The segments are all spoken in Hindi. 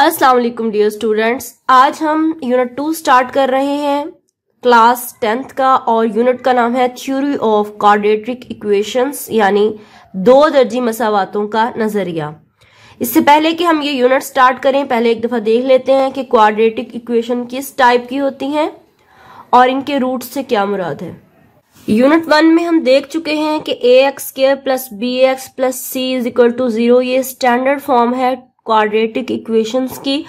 अस्सलाम वालेकुम डियर स्टूडेंट्स आज हम यूनिट टू स्टार्ट कर रहे हैं क्लास टेंथ का और यूनिट का नाम है थ्योरी ऑफ कॉर्डेट्रिक इक्वेशंस यानी दो दर्जी मसावातों का नजरिया इससे पहले कि हम ये यूनिट स्टार्ट करें पहले एक दफा देख लेते हैं कि क्वाड्रेटिक इक्वेशन किस टाइप की होती हैं और इनके रूट से क्या मुराद है यूनिट वन में हम देख चुके हैं कि A X square plus B X plus C is equal to zero ये स्टैंडर्ड फॉर्म है क्वाड्रेटिक इक्वेशंस की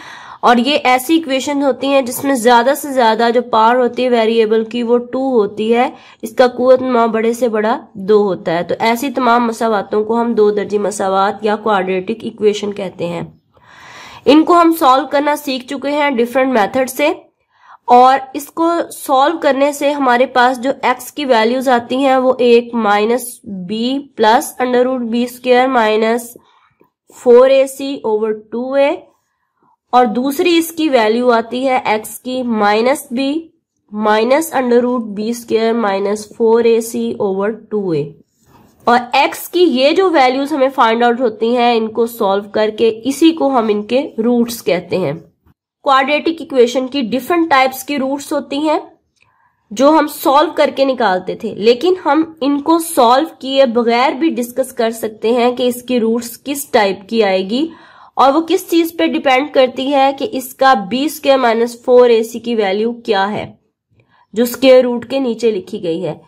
और ये ऐसी इक्वेशन होती हैं जिसमें ज़्यादा से ज़्यादा जो पावर होती है वेरिएबल की वो टू होती है इसका कुत नुमा बड़े से बड़ा दो होता है तो ऐसी तमाम मसावतों को हम दो दर्जी मसावत या क्वाड्रेटिक इक्वेशन कहते हैं इनको हम सॉल्व करना सीख चुके हैं डिफरेंट मेथड से और इसको सॉल्व करने से हमारे पास जो एक्स की वैल्यूज आती हैं वो एक minus B plus under root B square minus four A C over two A और दूसरी इसकी वैल्यू आती है एक्स की minus B minus under root B square minus four A C over two A और x की ये जो वैल्यूज हमें फाइंड आउट होती हैं इनको सॉल्व करके इसी को हम इनके रूट्स कहते हैं क्वाड्रेटिक इक्वेशन की डिफरेंट टाइप्स की रूट्स होती हैं जो हम सॉल्व करके निकालते थे लेकिन हम इनको सॉल्व किए बगैर भी डिस्कस कर सकते हैं कि इसकी रूट्स किस टाइप की आएगी और वो किस चीज पे डिपेंड करती है कि इसका B square minus four A C की वैल्यू क्या है जो स्केयर रूट के नीचे लिखी गई है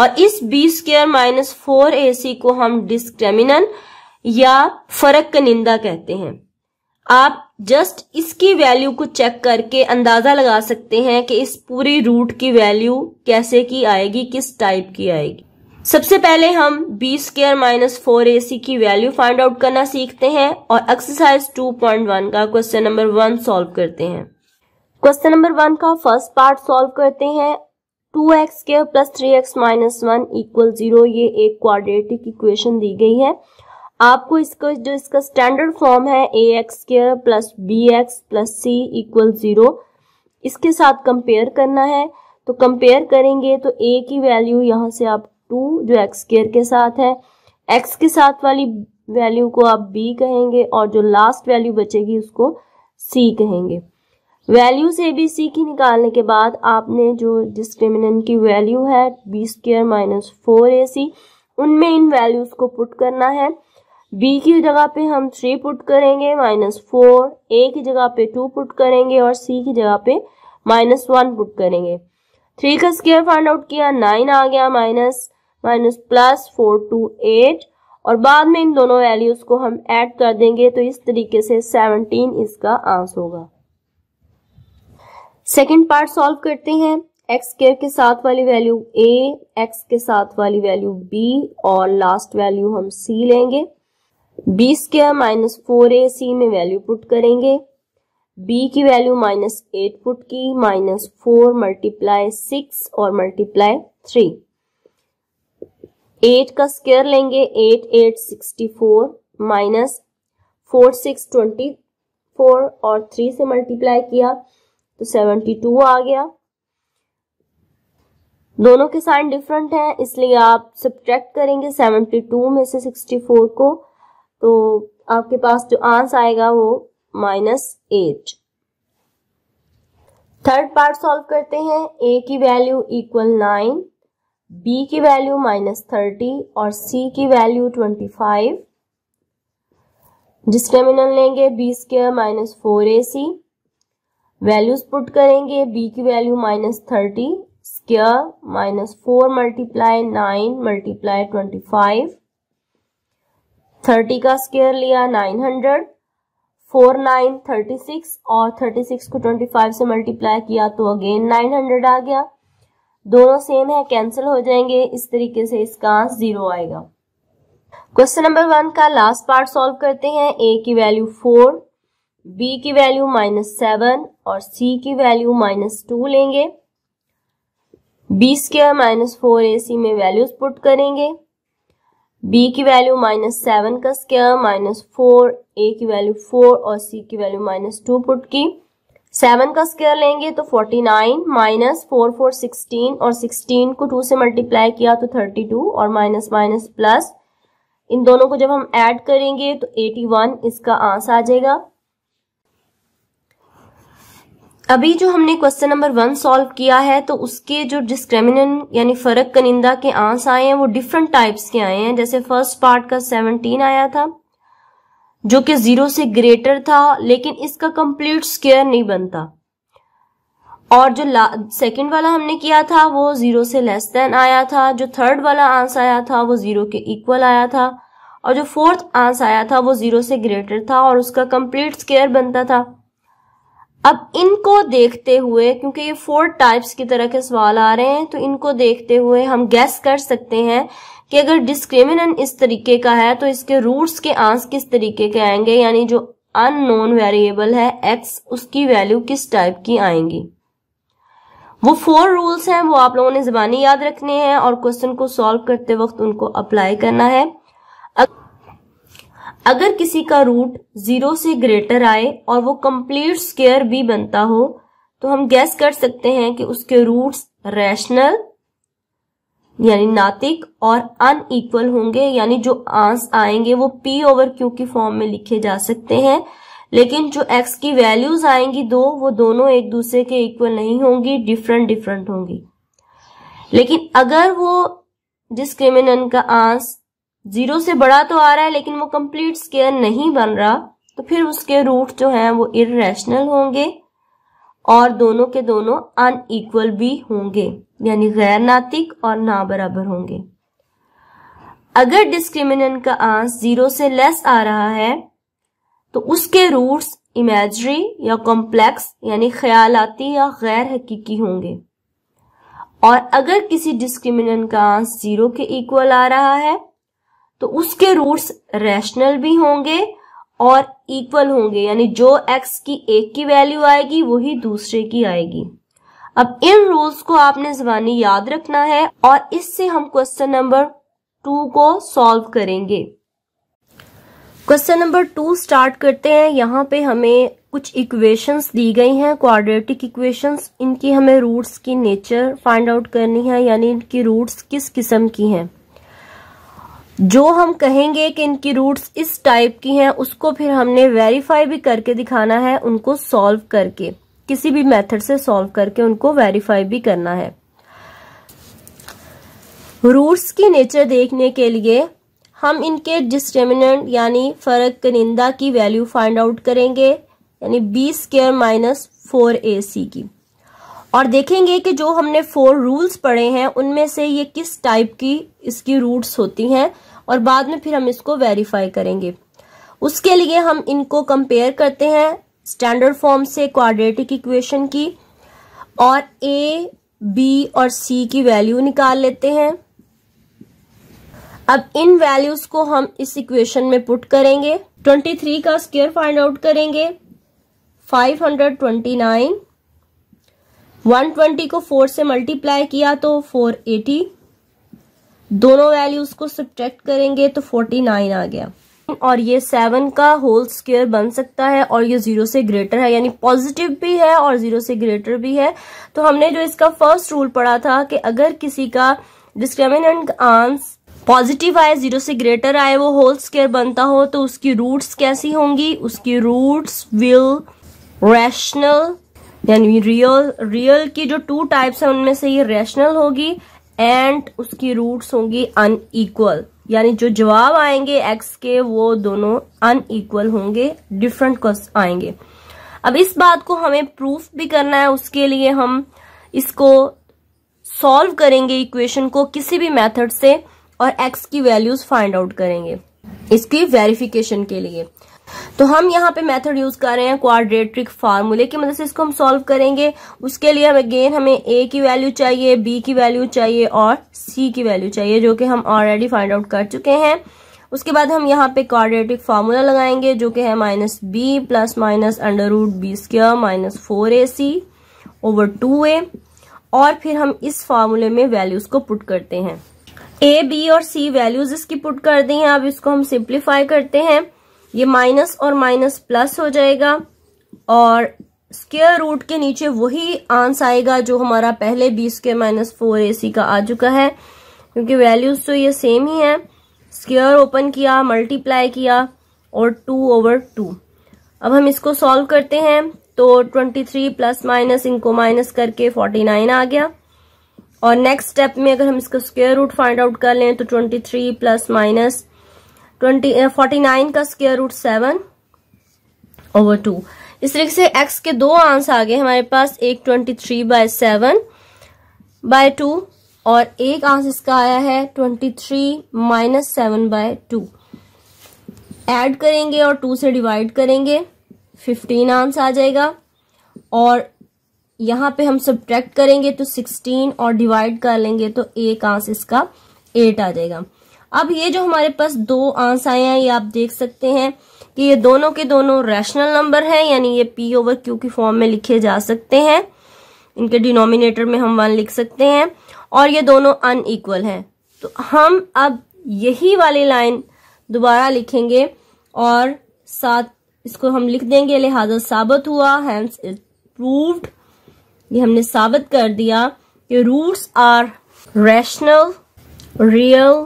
और इस B square minus four A C को हम डिस्क्रिमिनन या का कनिंदा कहते हैं आप जस्ट इसकी वैल्यू को चेक करके अंदाजा लगा सकते हैं कि इस पूरी रूट की वैल्यू कैसे की आएगी किस टाइप की आएगी सबसे पहले हम B square minus four A C की वैल्यू फाइंड आउट करना सीखते हैं और एक्सरसाइज 2.1 का क्वेश्चन नंबर वन सॉल्व करते हैं क्वेश्चन नंबर वन का फर्स्ट पार्ट सॉल्व करते हैं two X square plus three X minus one equal zero ये एक क्वाड्रेटिक इक्वेशन दी गई है आपको इसका जो इसका स्टैंडर्ड फॉर्म है A X square plus B X plus C equal zero इसके साथ कंपेयर करना है तो कंपेयर करेंगे तो ए की वैल्यू यहाँ से आप टू जो एक्स स्केयर के साथ है एक्स के साथ वाली वैल्यू को आप बी कहेंगे और जो लास्ट वैल्यू बचेगी उसको सी कहेंगे वैल्यूज ए बी सी की निकालने के बाद आपने जो डिस्क्रिमिनेंट की वैल्यू है B square minus four A C उनमें इन वैल्यूज को पुट करना है बी की जगह पे हम थ्री पुट करेंगे माइनस फोर ए की जगह पे टू पुट करेंगे और सी की जगह पे माइनस वन पुट करेंगे थ्री का स्केयर फाइंड आउट किया नाइन आ गया minus minus plus four two eight और बाद में इन दोनों वैल्यूज को हम ऐड कर देंगे तो इस तरीके से सेवनटीन इसका आंसर होगा सेकेंड पार्ट सॉल्व करते हैं एक्स स्केयर के साथ वाली वैल्यू ए एक्स के साथ वाली वैल्यू बी और लास्ट वैल्यू हम सी लेंगे B square minus four A C में वैल्यू पुट करेंगे बी की वैल्यू माइनस एट पुट की माइनस फोर मल्टीप्लाई सिक्स और मल्टीप्लाई थ्री एट का स्केयर लेंगे eight eight sixty four minus four six twenty four और थ्री से मल्टीप्लाई किया तो सेवेंटी टू आ गया दोनों के साइन डिफरेंट हैं इसलिए आप सब्ट्रैक्ट करेंगे सेवेंटी टू में से सिक्सटी फोर को तो आपके पास जो आंसर आएगा वो minus eight third part solve करते हैं ए की वैल्यू इक्वल नाइन बी की वैल्यू माइनस थर्टी और सी की वैल्यू ट्वेंटी फाइव डिस्क्रिमिनल लेंगे B square minus four A C values put करेंगे बी की value minus thirty square minus four multiply nine multiply twenty five thirty का स्केयर लिया nine hundred four nine thirty six और थर्टी सिक्स को ट्वेंटी फाइव से मल्टीप्लाई किया तो अगेन नाइन हंड्रेड आ गया दोनों सेम है कैंसिल हो जाएंगे इस तरीके से इसका जीरो आएगा क्वेश्चन नंबर वन का लास्ट पार्ट सॉल्व करते हैं ए की वैल्यू फोर बी की वैल्यू माइनस सेवन और सी की वैल्यू माइनस टू लेंगे B square minus four A C में वैल्यूज पुट करेंगे बी की वैल्यू माइनस सेवन का स्क्वायर माइनस फोर ए की वैल्यू फोर और सी की वैल्यू माइनस टू पुट की सेवन का स्क्वायर लेंगे तो forty nine minus four four sixteen और सिक्सटीन को टू से मल्टीप्लाई किया तो थर्टी टू और माइनस माइनस प्लस इन दोनों को जब हम ऐड करेंगे तो एटी वन इसका आंसर आ जाएगा अभी जो हमने क्वेश्चन नंबर वन सॉल्व किया है तो उसके जो डिस्क्रिमिनेंट यानी फर्क कनिंदा के आंस आए हैं वो डिफरेंट टाइप्स के आए हैं जैसे फर्स्ट पार्ट का सेवनटीन आया था जो कि जीरो से ग्रेटर था लेकिन इसका कंप्लीट स्क्वेयर नहीं बनता और जो सेकंड वाला हमने किया था वो जीरो से लेस देन आया था जो थर्ड वाला आंस आया था वो जीरो के इक्वल आया था और जो फोर्थ आंस आया था वो जीरो से ग्रेटर था और उसका कंप्लीट स्केयर बनता था अब इनको देखते हुए क्योंकि ये फोर टाइप्स की तरह के सवाल आ रहे हैं तो इनको देखते हुए हम गैस कर सकते हैं कि अगर डिस्क्रिमिनेंट इस तरीके का है तो इसके रूट्स के आंस किस तरीके के आएंगे यानी जो अननोन वेरिएबल है एक्स उसकी वैल्यू किस टाइप की आएंगी वो फोर रूल्स हैं वो आप लोगों ने जबानी याद रखने हैं और क्वेश्चन को सॉल्व करते वक्त उनको अप्लाई करना है अगर किसी का रूट जीरो से ग्रेटर आए और वो कंप्लीट स्केयर भी बनता हो तो हम गैस कर सकते हैं कि उसके रूट्स रैशनल यानी नातिक और एकवल होंगे यानी जो आंस आएंगे वो पी ओवर क्यू की फॉर्म में लिखे जा सकते हैं लेकिन जो एक्स की वैल्यूज आएंगी दो वो दोनों एक दूसरे के इक्वल नहीं होंगी डिफरेंट डिफरेंट होंगी लेकिन अगर वो डिस्क्रिमिनेंट का आंस जीरो से बड़ा तो आ रहा है लेकिन वो कंप्लीट स्केयर नहीं बन रहा तो फिर उसके रूट जो हैं वो इेशनल होंगे और दोनों के दोनों अनईक्वल भी होंगे यानी गैर नातिक और ना बराबर होंगे अगर डिस्क्रिमिनेंट का आंस जीरो से लेस आ रहा है तो उसके रूट्स इमेजरी या कॉम्प्लेक्स यानी ख्यालाती या गैर हकीकी होंगे और अगर किसी डिस्क्रिमिनेंट का आंस जीरो के इक्वल आ रहा है तो उसके रूट्स रैशनल भी होंगे और इक्वल होंगे यानी जो एक्स की एक की वैल्यू आएगी वही दूसरे की आएगी अब इन रूल्स को आपने जबानी याद रखना है और इससे हम क्वेश्चन नंबर टू को सॉल्व करेंगे क्वेश्चन नंबर टू स्टार्ट करते हैं यहाँ पे हमें कुछ इक्वेशंस दी गई हैं क्वाड्रेटिक इक्वेशंस इनकी हमें रूट्स की नेचर फाइंड आउट करनी है यानी इनकी रूट्स किस किस्म की हैं जो हम कहेंगे कि इनकी रूट्स इस टाइप की हैं उसको फिर हमने वेरीफाई भी करके दिखाना है उनको सॉल्व करके किसी भी मेथड से सॉल्व करके उनको वेरीफाई भी करना है रूट्स की नेचर देखने के लिए हम इनके डिस्क्रिमिनेंट यानी फर्क कनिंदा की वैल्यू फाइंड आउट करेंगे यानी B square minus four A C की और देखेंगे कि जो हमने फोर रूल्स पढ़े हैं उनमें से ये किस टाइप की इसकी रूट्स होती हैं और बाद में फिर हम इसको वेरीफाई करेंगे उसके लिए हम इनको कंपेयर करते हैं स्टैंडर्ड फॉर्म से क्वाड्रेटिक इक्वेशन की और ए बी और सी की वैल्यू निकाल लेते हैं अब इन वैल्यूज को हम इस इक्वेशन में पुट करेंगे 23 का स्केयर फाइंड आउट करेंगे 529 120 को 4 से मल्टीप्लाई किया तो 480 दोनों वैल्यूज को सब्ट्रैक्ट करेंगे तो 49 आ गया और ये सेवन का होल स्केयर बन सकता है और ये जीरो से ग्रेटर है यानी पॉजिटिव भी है और जीरो से ग्रेटर भी है तो हमने जो इसका फर्स्ट रूल पढ़ा था कि अगर किसी का डिस्क्रिमिनेंट आंस पॉजिटिव आए जीरो से ग्रेटर आए वो होल स्केयर बनता हो तो उसकी रूट्स कैसी होंगी उसकी रूट्स विल रैशनल यानी रियल रियल की जो टू टाइप्स है उनमें से ये रेशनल होगी एंड उसकी रूट्स होंगी अनइक्वल यानी जो जवाब आएंगे एक्स के वो दोनों अनईक्वल होंगे डिफरेंट आएंगे अब इस बात को हमें प्रूफ भी करना है उसके लिए हम इसको सॉल्व करेंगे इक्वेशन को किसी भी मेथड से और एक्स की वैल्यूज फाइंड आउट करेंगे इसकी वेरिफिकेशन के लिए तो हम यहाँ पे मेथड यूज कर रहे हैं क्वाड्रेट्रिक फार्मूले की मदद मतलब से इसको हम सॉल्व करेंगे उसके लिए हम अगेन हमें ए की वैल्यू चाहिए बी की वैल्यू चाहिए और सी की वैल्यू चाहिए जो कि हम ऑलरेडी फाइंड आउट कर चुके हैं उसके बाद हम यहाँ पे क्वाड्रेटिक फार्मूला लगाएंगे जो कि है minus B plus minus under root B square minus four A C over two A और फिर हम इस फार्मूले में वैल्यूज को पुट करते हैं ए बी और सी वैल्यूज इसकी पुट कर दी हैं अब इसको हम सिंप्लीफाई करते हैं ये माइनस और माइनस प्लस हो जाएगा और स्केयर रूट के नीचे वही आंस आएगा जो हमारा पहले B square minus four A C का आ चुका है क्योंकि वैल्यूज तो ये सेम ही है स्केयर ओपन किया मल्टीप्लाई किया और टू ओवर टू अब हम इसको सॉल्व करते हैं तो ट्वेंटी थ्री प्लस माइनस इनको माइनस करके फोर्टी नाइन आ गया और नेक्स्ट स्टेप में अगर हम इसका स्केयर रूट फाइंड आउट कर लें तो twenty three plus minus twenty forty nine का square root seven over two इस तरीके से एक्स के दो आंस आ गए हमारे पास एक twenty three by seven by two और एक आंसर इसका आया है twenty three minus seven by two add करेंगे और टू से डिवाइड करेंगे फिफ्टीन आंस आ जाएगा और यहाँ पे हम सब्ट्रैक्ट करेंगे तो सिक्सटीन और डिवाइड कर लेंगे तो एक आंस इसका एट आ जाएगा अब ये जो हमारे पास दो आंस आए हैं ये आप देख सकते हैं कि ये दोनों के दोनों रैशनल नंबर हैं यानी ये पी ओवर क्यू की फॉर्म में लिखे जा सकते हैं इनके डिनोमिनेटर में हम वन लिख सकते हैं और ये दोनों अनइक्वल हैं तो हम अब यही वाली लाइन दोबारा लिखेंगे और साथ इसको हम लिख देंगे लिहाजा साबित हुआ हैंस इज प्रूव्ड ये हमने साबित कर दिया कि roots are rational real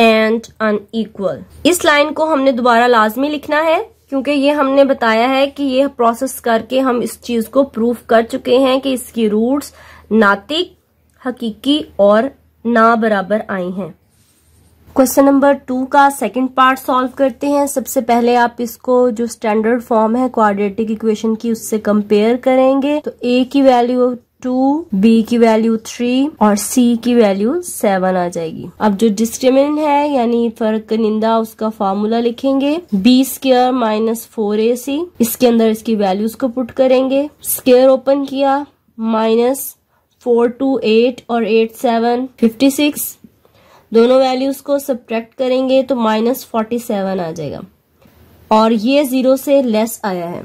and unequal इस लाइन को हमने दोबारा लाजमी लिखना है क्योंकि ये हमने बताया है कि ये प्रोसेस करके हम इस चीज को प्रूफ कर चुके हैं कि इसकी रूट्स नातिक हकीकी और ना बराबर आई हैं क्वेश्चन नंबर टू का सेकंड पार्ट सॉल्व करते हैं सबसे पहले आप इसको जो स्टैंडर्ड फॉर्म है क्वाड्रेटिक इक्वेशन की उससे कंपेयर करेंगे तो ए की वैल्यू टू बी की वैल्यू थ्री और सी की वैल्यू सेवन आ जाएगी अब जो डिस्क्रिमिनेंट है यानी फर्क निंदा उसका फॉर्मूला लिखेंगे B square minus four A C इसके अंदर इसकी वैल्यूज को पुट करेंगे स्केयर ओपन किया माइनस फोर टू एट और एट सेवन फिफ्टी सिक्स दोनों वैल्यूज को सब्ट्रैक्ट करेंगे तो माइनस फोर्टी सेवन आ जाएगा और ये जीरो से लेस आया है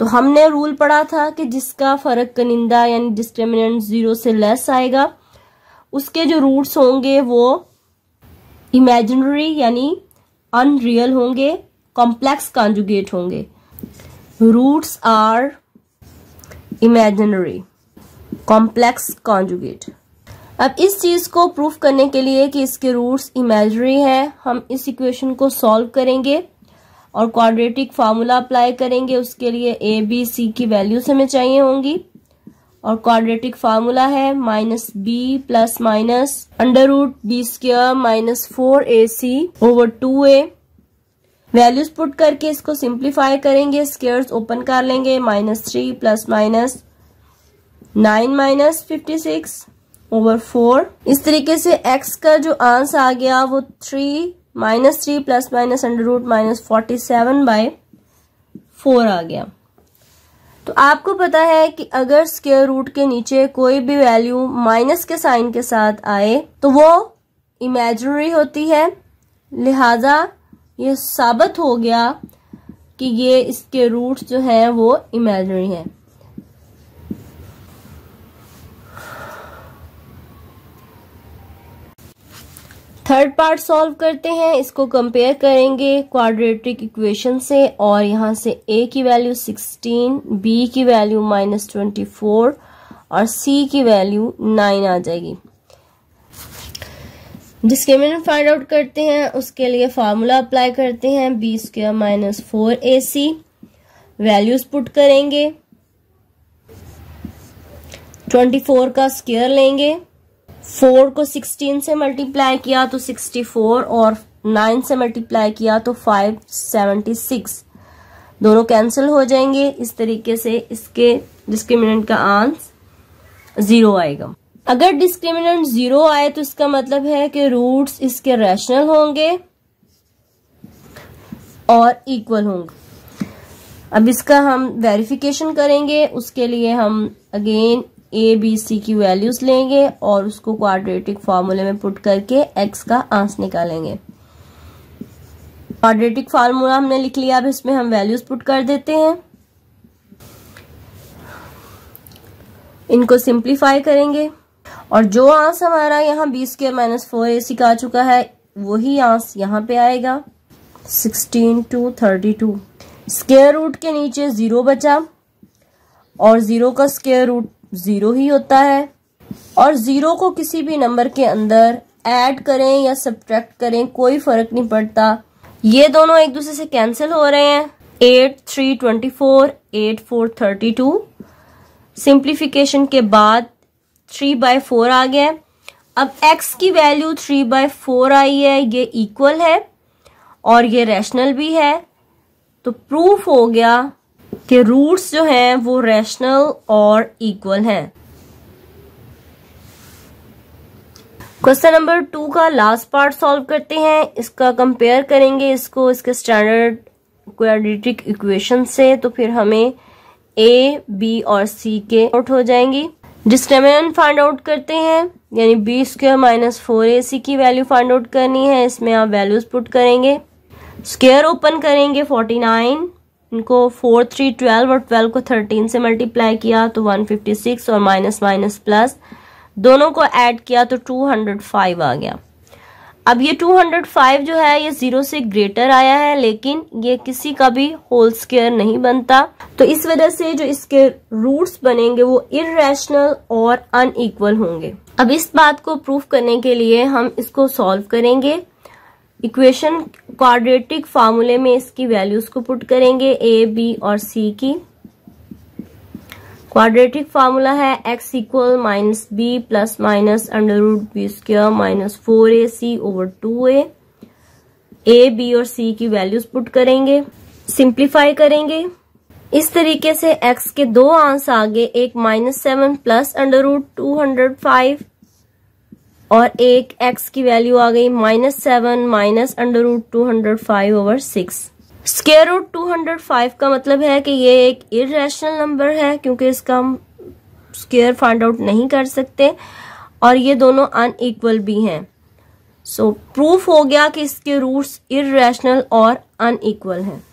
तो हमने रूल पढ़ा था कि जिसका फर्क कनिंदा यानी डिस्क्रिमिनेंट जीरो से लेस आएगा उसके जो रूट्स होंगे वो इमेजिनरी यानी अनरियल होंगे कॉम्प्लेक्स कॉन्जुगेट होंगे roots are imaginary complex conjugate अब इस चीज को प्रूफ करने के लिए कि इसके रूट्स इमेजिनरी हैं हम इस इक्वेशन को सॉल्व करेंगे और क्वाड्रेटिक फार्मूला अप्लाई करेंगे उसके लिए ए बी सी की वैल्यूज हमें चाहिए होंगी और क्वाड्रेटिक फार्मूला है minus B plus minus under root B square minus four A C over two A values put करके इसको सिंप्लीफाई करेंगे स्केयर्स ओपन कर लेंगे minus three plus minus nine minus fifty six over four इस तरीके से एक्स का जो आंसर आ गया वो three minus three plus minus under root minus forty seven by four आ गया तो आपको पता है कि अगर स्केयर रूट के नीचे कोई भी वैल्यू माइनस के साइन के साथ आए तो वो इमेजनरी होती है लिहाजा ये साबित हो गया कि ये इसके रूट्स जो हैं वो इमेजनरी हैं थर्ड पार्ट सॉल्व करते हैं इसको कंपेयर करेंगे क्वाड्रेटिक इक्वेशन से और यहाँ से ए की वैल्यू 16, बी की वैल्यू माइनस ट्वेंटी और सी की वैल्यू 9 आ जाएगी डिस्क्रिमिनेंट फाइंड आउट करते हैं उसके लिए फार्मूला अप्लाई करते हैं B square minus four A C values put करेंगे 24 का स्क्वेयर लेंगे फोर को सिक्सटीन से मल्टीप्लाई किया तो सिक्सटी फोर और नाइन से मल्टीप्लाई किया तो फाइव सेवेंटी सिक्स दोनों कैंसिल हो जाएंगे इस तरीके से इसके डिस्क्रिमिनेंट का आंसर जीरो आएगा अगर डिस्क्रिमिनेंट जीरो आए तो इसका मतलब है कि रूट्स इसके रैशनल होंगे और इक्वल होंगे अब इसका हम वेरिफिकेशन करेंगे उसके लिए हम अगेन ए बी सी की वैल्यूज लेंगे और उसको क्वाड्रेटिक फार्मूले में पुट करके एक्स का आंस निकालेंगे क्वाड्रेटिक फार्मूला हमने लिख लिया अब इसमें हम वैल्यूज पुट कर देते हैं इनको सिंप्लीफाई करेंगे और जो आंस हमारा यहाँ B square minus four A C का आ चुका है वही आंस यहाँ पे आएगा sixteen two thirty two square root के नीचे जीरो बचा और जीरो का स्केयर रूट ज़ीरो ही होता है और ज़ीरो को किसी भी नंबर के अंदर ऐड करें या सब्ट्रैक्ट करें कोई फ़र्क नहीं पड़ता ये दोनों एक दूसरे से कैंसिल हो रहे हैं eight three twenty four eight four thirty two simplification के बाद थ्री बाय फोर आ गया अब x की वैल्यू थ्री बाय फोर आई है ये इक्वल है और ये रैशनल भी है तो प्रूफ हो गया कि रूट्स जो हैं वो रैशनल और इक्वल हैं क्वेश्चन नंबर टू का लास्ट पार्ट सॉल्व करते हैं इसका कंपेयर करेंगे इसको इसके स्टैंडर्ड क्वाड्रेटिक इक्वेशन से तो फिर हमें ए बी और सी के आउट हो जाएंगी डिस्क्रिमिनेंट फाइंड आउट करते हैं यानी B square minus four A C की वैल्यू फाइंड आउट करनी है इसमें आप वैल्यूज पुट करेंगे स्क्वेयर ओपन करेंगे फोर्टी नाइन इनको फोर थ्री ट्वेल्व और ट्वेल्व को थर्टीन से मल्टीप्लाई किया तो वन फिफ्टी सिक्स और माइनस माइनस प्लस दोनों को ऐड किया तो टू हंड्रेड फाइव आ गया अब ये टू हंड्रेड फाइव जो है ये जीरो से ग्रेटर आया है लेकिन ये किसी का भी होल स्केयर नहीं बनता तो इस वजह से जो इसके रूट्स बनेंगे वो इरेशनल और अनइक्वल होंगे अब इस बात को प्रूफ करने के लिए हम इसको सॉल्व करेंगे इक्वेशन क्वाड्रेटिक फार्मूले में इसकी वैल्यूज को पुट करेंगे ए बी और सी की क्वाड्रेटिक फार्मूला है x equal minus B plus minus under root B square minus four A C over two A A B और सी की वैल्यूज पुट करेंगे सिंप्लीफाई करेंगे इस तरीके से x के दो आंस आगे एक minus seven plus under root two hundred five और एक एक्स की वैल्यू आ गई minus seven minus under root two hundred five over six square root two hundred five का मतलब है कि ये एक इरेशनल नंबर है क्योंकि इसका हम स्केयर फाइंड आउट नहीं कर सकते और ये दोनों अनईक्वल भी हैं सो so, प्रूफ हो गया कि इसके रूट्स इरेशनल और अनईक्वल हैं